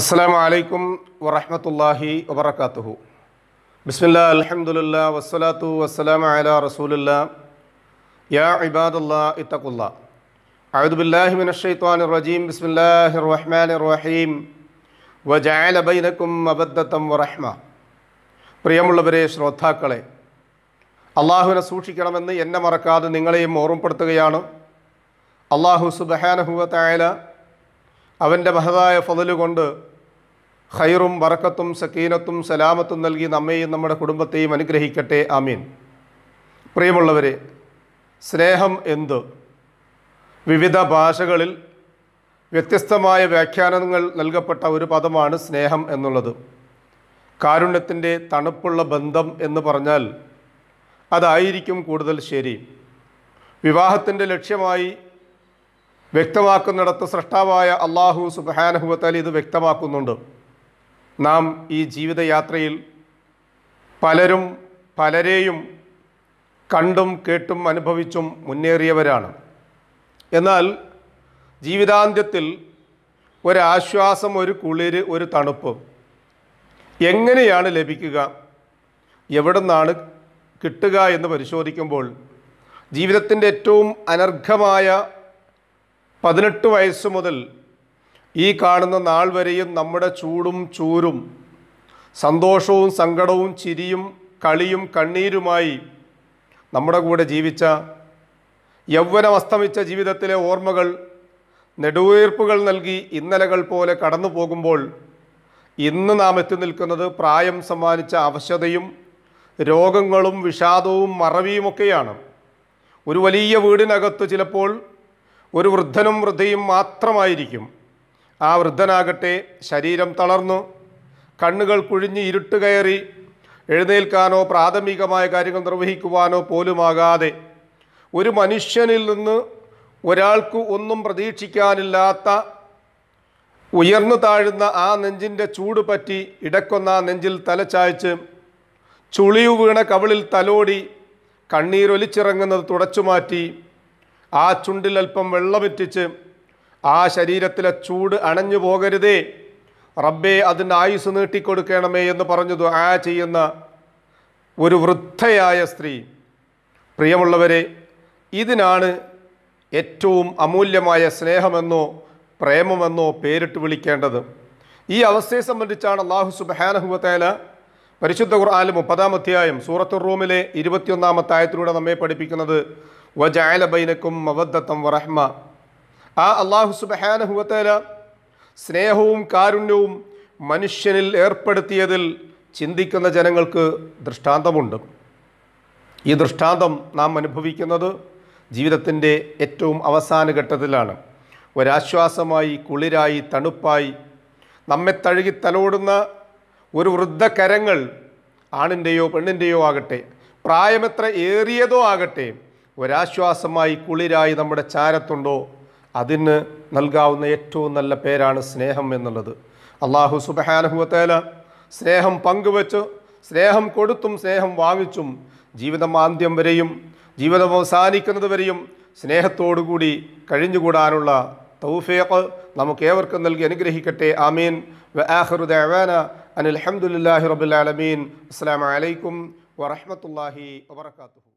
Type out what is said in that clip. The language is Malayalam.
അസ്സാം വലൈക്കും വറഹമത്തല്ലാഹി വബർക്കാത്തുഹു ബിസ്മില്ല അലഹമുല്ല വസ്സലാത്തു വസ്സലാം അല റസൂലില്ല യാ ഇബാദുല്ലാ ഇത്തഖുല്ല അഴുദുബില്ലാഹി മിനഷൈത്വാൻ റജീം ബിസ്മില്ലാഹി റഹ്മാൻ റഹീം വജാല അബദ്ധത്തം വറഹ്മ പ്രിയമുള്ളവരെ ശ്രോതാക്കളെ അള്ളാഹുവിനെ സൂക്ഷിക്കണമെന്ന് എന്നെ മറക്കാതെ നിങ്ങളെയും ഓർമ്മപ്പെടുത്തുകയാണ് അള്ളാഹു സുബഹാനഹുവ അവൻ്റെ മഹതായ കൊണ്ട് ഖൈറും വറക്കത്തും സക്കീനത്തും സലാമത്തും നൽകി നമ്മെയും നമ്മുടെ കുടുംബത്തെയും അനുഗ്രഹിക്കട്ടെ ആമീൻ പ്രിയമുള്ളവരെ സ്നേഹം എന്ത് വിവിധ ഭാഷകളിൽ വ്യത്യസ്തമായ വ്യാഖ്യാനങ്ങൾ നൽകപ്പെട്ട ഒരു പദമാണ് സ്നേഹം എന്നുള്ളത് കാരുണ്യത്തിൻ്റെ തണുപ്പുള്ള ബന്ധം എന്ന് പറഞ്ഞാൽ അതായിരിക്കും കൂടുതൽ ശരി വിവാഹത്തിൻ്റെ ലക്ഷ്യമായി വ്യക്തമാക്കുന്നിടത്ത് സൃഷ്ടാവായ അള്ളാഹു സുബാനഹുബത്താൽ ഇത് വ്യക്തമാക്കുന്നുണ്ട് നാം ഈ ജീവിതയാത്രയിൽ പലരും പലരെയും കണ്ടും കേട്ടും അനുഭവിച്ചും മുന്നേറിയവരാണ് എന്നാൽ ജീവിതാന്ത്യത്തിൽ ഒരാശ്വാസം ഒരു കുളിര് ഒരു തണുപ്പ് എങ്ങനെയാണ് ലഭിക്കുക എവിടെ നിന്നാണ് കിട്ടുക എന്ന് പരിശോധിക്കുമ്പോൾ ജീവിതത്തിൻ്റെ ഏറ്റവും അനർഘമായ പതിനെട്ട് വയസ്സ് മുതൽ ഈ കാണുന്ന നാൾ വരെയും നമ്മുടെ ചൂടും ചൂരും സന്തോഷവും സങ്കടവും ചിരിയും കളിയും കണ്ണീരുമായി നമ്മുടെ കൂടെ ജീവിച്ച യൗവനം അസ്തമിച്ച ജീവിതത്തിലെ ഓർമ്മകൾ നെടുവീർപ്പുകൾ നൽകി ഇന്നലകൾ പോലെ കടന്നു പോകുമ്പോൾ ഇന്ന് നാം എത്തി നിൽക്കുന്നത് പ്രായം സമ്മാനിച്ച അവശതയും രോഗങ്ങളും വിഷാദവും മറവിയുമൊക്കെയാണ് ഒരു വലിയ വീടിനകത്ത് ചിലപ്പോൾ ഒരു വൃദ്ധനും വൃദ്ധയും മാത്രമായിരിക്കും ആ വൃദ്ധനാകട്ടെ ശരീരം തളർന്നു കണ്ണുകൾ കുഴിഞ്ഞ് ഇരുട്ട് കയറി എഴുന്നേൽക്കാനോ പ്രാഥമികമായ കാര്യങ്ങൾ നിർവഹിക്കുവാനോ പോലുമാകാതെ ഒരു മനുഷ്യനിൽ നിന്ന് ഒരാൾക്ക് ഒന്നും പ്രതീക്ഷിക്കാനില്ലാത്ത ഉയർന്നു താഴുന്ന ആ നെഞ്ചിൻ്റെ ചൂട് പറ്റി ഇടക്കൊന്ന ആ നെഞ്ചിൽ തലച്ചായച്ച് ചുളിയു വീണ കവിളിൽ തലോടി കണ്ണീരൊലിച്ചിറങ്ങുന്നത് തുടച്ചുമാറ്റി ആ ചുണ്ടിൽ അല്പം വെള്ളമെറ്റിച്ച് ആ ശരീരത്തിലെ ചൂട് അണഞ്ഞു പോകരുതേ റബ്ബേ അതിൻ്റെ ആയുസ് നീട്ടിക്കൊടുക്കണമേ എന്ന് പറഞ്ഞു ആ ചെയ്യുന്ന ഒരു വൃദ്ധയായ സ്ത്രീ പ്രിയമുള്ളവരെ ഇതിനാണ് ഏറ്റവും അമൂല്യമായ സ്നേഹമെന്നോ പ്രേമമെന്നോ പേരിട്ട് വിളിക്കേണ്ടത് ഈ അവസ്ഥയെ സംബന്ധിച്ചാണ് അള്ളാഹു സുബാനഹുബത്തേല പരിശുദ്ധ ഖുർആാലും മുപ്പതാം അധ്യായം സൂറത്തുർ റൂമിലെ ഇരുപത്തിയൊന്നാമത്തെ ആയത്തിലൂടെ നമ്മെ പഠിപ്പിക്കുന്നത് വജായലബൈനക്കും മവദ്ദത്തം വറഹ്മ ആ അള്ളാഹു സുബഹാനഹുവത്തേല സ്നേഹവും കാരുണ്യവും മനുഷ്യനിൽ ഏർപ്പെടുത്തിയതിൽ ചിന്തിക്കുന്ന ജനങ്ങൾക്ക് ദൃഷ്ടാന്തമുണ്ട് ഈ ദൃഷ്ടാന്തം നാം അനുഭവിക്കുന്നത് ജീവിതത്തിൻ്റെ ഏറ്റവും അവസാന ഘട്ടത്തിലാണ് ഒരാശ്വാസമായി കുളിരായി തണുപ്പായി നമ്മെ തഴുകി തലോടുന്ന ഒരു വൃദ്ധകരങ്ങൾ ആണിൻ്റെയോ പെണ്ണിൻ്റെയോ ആകട്ടെ പ്രായമെത്ര ഏറിയതോ ആകട്ടെ ഒരാശ്വാസമായി കുളിരായി നമ്മുടെ ചാരത്തുണ്ടോ അതിന് നൽകാവുന്ന ഏറ്റവും നല്ല പേരാണ് സ്നേഹം എന്നുള്ളത് അള്ളാഹു സുബഹാനുഹുവത്തേല സ്നേഹം പങ്കുവച്ചു സ്നേഹം കൊടുത്തും സ്നേഹം വാങ്ങിച്ചും ജീവിതം ആന്ത്യം വരെയും ജീവിതം അവസാനിക്കുന്നത് വരെയും സ്നേഹത്തോടുകൂടി കഴിഞ്ഞുകൂടാനുള്ള തൗഫീഖ് നമുക്ക് ഏവർക്കും നൽകി അനുഗ്രഹിക്കട്ടെ ആമീൻ വ ആഖിറു അനിൽ ഹംദുലില്ലാഹി റബ്ബിൽ ആലമീൻ അസ്സലാമു അലൈക്കും വറഹ്മത്തുള്ളാഹി വബറകാതുഹു